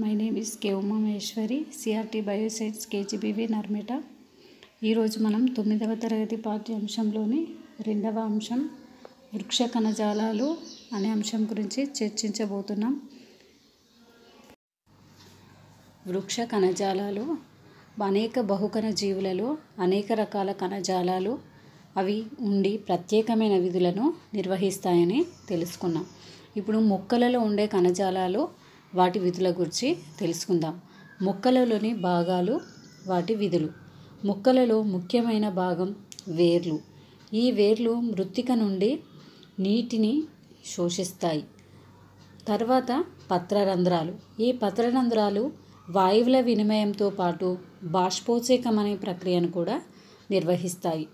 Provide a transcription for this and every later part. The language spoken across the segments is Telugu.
my name is K Uma Maheshwari CRT bioscience KGBV Narmeta ఈరోజు మనం తొమ్మిదవ తరగతి పాఠ్యాంశంలోని రెండవ అంశం వృక్ష కణజాలాలు అనే అంశం గురించి చర్చించబోతున్నాం వృక్ష కణజాలాలు అనేక బహుకణ జీవులలో అనేక రకాల కణజాలాలు అవి ఉండి ప్రత్యేకమైన విధులను నిర్వహిస్తాయని తెలుసుకున్నాం ఇప్పుడు మొక్కలలో ఉండే కణజాలాలు వాటి విధుల గురించి తెలుసుకుందాం మొక్కలలోని భాగాలు వాటి విధులు మొక్కలలో ముఖ్యమైన భాగం వేర్లు ఈ వేర్లు మృత్తిక నుండి నీటిని శోషిస్తాయి తర్వాత పత్రరంధ్రాలు ఈ పత్రరంధ్రాలు వాయువుల వినిమయంతో పాటు బాష్పోచేకం అనే ప్రక్రియను కూడా నిర్వహిస్తాయి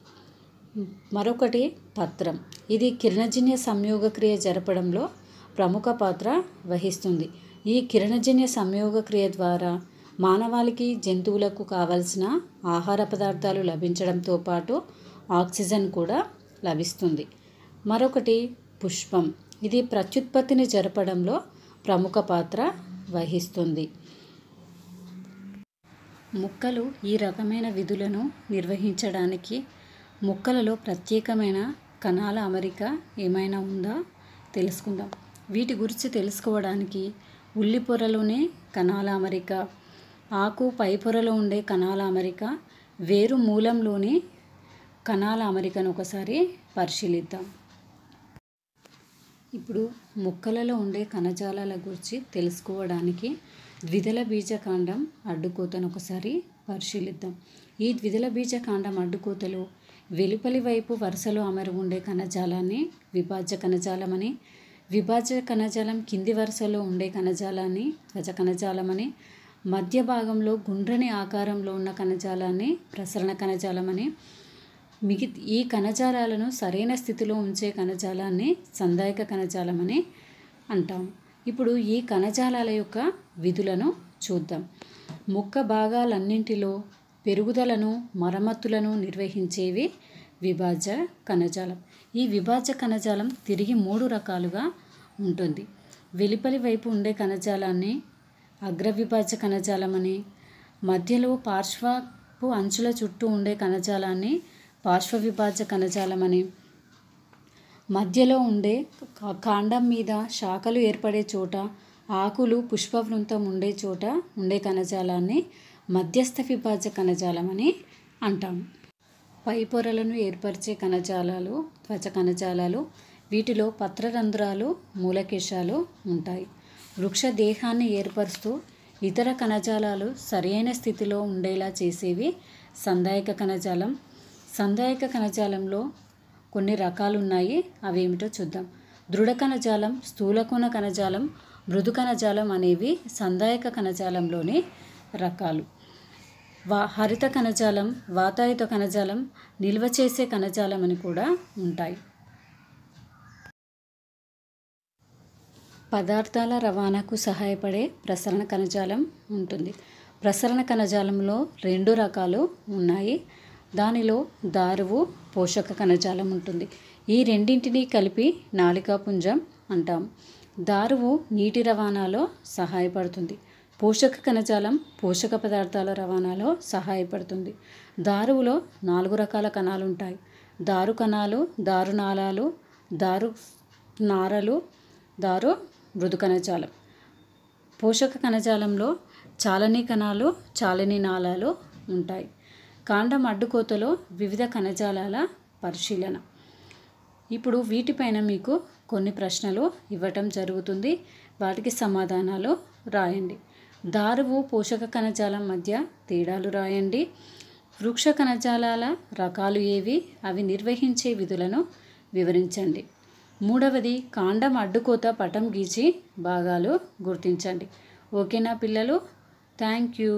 మరొకటి పత్రం ఇది కిరణజన్య సంయోగక్రియ జరపడంలో ప్రముఖ పాత్ర వహిస్తుంది ఈ కిరణజన్య సంయోగ క్రియ ద్వారా మానవాళికి జంతువులకు కావలసిన ఆహార పదార్థాలు లభించడంతో పాటు ఆక్సిజన్ కూడా లభిస్తుంది మరొకటి పుష్పం ఇది ప్రత్యుత్పత్తిని జరపడంలో ప్రముఖ పాత్ర వహిస్తుంది మొక్కలు ఈ రకమైన విధులను నిర్వహించడానికి మొక్కలలో ప్రత్యేకమైన కణాల అమరిక ఏమైనా ఉందా తెలుసుకుందాం వీటి గురించి తెలుసుకోవడానికి ఉల్లి పొరలోనే కణాల అమరిక ఆకు పై పొరలో ఉండే కణాల అమరిక వేరు మూలంలోని కణాల అమరికను ఒకసారి పరిశీలిద్దాం ఇప్పుడు మొక్కలలో ఉండే కణజాలాల గురించి తెలుసుకోవడానికి ద్విదల బీజకాండం అడ్డుకోతను ఒకసారి పరిశీలిద్దాం ఈ ద్విదల బీజకాండం అడ్డుకోతలో వెలుపలి వైపు వరుసలో అమరు ఉండే కణజాలాన్ని విభాజ్య కణజాలం అని విభాజ్య కణజాలం కింది వరుసలో ఉండే కణజాలాన్ని ధ్వజ కణజాలం అని మధ్య భాగంలో గుండ్రని ఆకారంలో ఉన్న కణజాలాన్ని ప్రసరణ కణజాలం అని మిగి ఈ కణజాలాలను సరైన స్థితిలో ఉంచే కణజాలాన్ని సందాయక కణజాలం అని అంటాం ఇప్పుడు ఈ కణజాలాల యొక్క విధులను చూద్దాం మొక్క భాగాలన్నింటిలో పెరుగుదలను మరమ్మతులను నిర్వహించేవి విభాజ కణజాలం ఈ విభాజ కణజాలం తిరిగి మూడు రకాలుగా ఉంటుంది వెలుపలి వైపు ఉండే కణజాలాన్ని అగ్రవిభాజ కణజాలం అని మధ్యలో పార్శ్వపు అంచుల చుట్టూ ఉండే కణజాలాన్ని పార్శ్వ విభాజ కణజాలం అని మధ్యలో ఉండే కాండం మీద శాఖలు ఏర్పడే చోట ఆకులు పుష్పవృంతం ఉండే చోట ఉండే కణజాలాన్ని మధ్యస్థ విభాజ కణజాలం అని అంటాము పై పొరలను ఏర్పరిచే కణజాలాలు త్వచ కణజాలాలు వీటిలో పత్రరంధ్రాలు మూలకేశాలు ఉంటాయి వృక్ష దేహాన్ని ఏర్పరుస్తూ ఇతర కణజాలాలు సరైన స్థితిలో ఉండేలా చేసేవి సందాయక కణజాలం సందాయక కణజాలంలో కొన్ని రకాలు ఉన్నాయి అవేమిటో చూద్దాం దృఢ కణజాలం స్థూలకోణ కణజాలం మృదు కణజాలం అనేవి సందాయక కణజాలంలోని రకాలు వా హరిత కణజాలం వాతాయుత కణజాలం నిల్వ చేసే కణజాలం అని కూడా ఉంటాయి పదార్థాల రవాణాకు సహాయపడే ప్రసరణ కణజాలం ఉంటుంది ప్రసరణ కణజాలంలో రెండు రకాలు ఉన్నాయి దానిలో దారువు పోషక కణజాలం ఉంటుంది ఈ రెండింటినీ కలిపి నాలికా పుంజం అంటాం దారువు నీటి రవాణాలో సహాయపడుతుంది పోషక కణజాలం పోషక పదార్థాల రవాణాలో సహాయపడుతుంది దారువులో నాలుగు రకాల కణాలు ఉంటాయి దారు కణాలు దారు నాళాలు దారు నారలు దారు మృదు కణజాలం పోషక కణజాలంలో చాలని కణాలు చాలని నాళాలు ఉంటాయి కాండం అడ్డుకోతలో వివిధ కణజాలాల పరిశీలన ఇప్పుడు వీటిపైన మీకు కొన్ని ప్రశ్నలు ఇవ్వటం జరుగుతుంది వాటికి సమాధానాలు రాయండి దారువు పోషక కణజాలం మధ్య తేడాలు రాయండి వృక్ష కణజాలాల రకాలు ఏవి అవి నిర్వహించే విధులను వివరించండి మూడవది కాండం అడ్డుకోత పటం గీచి భాగాలు గుర్తించండి ఓకేనా పిల్లలు థ్యాంక్ యూ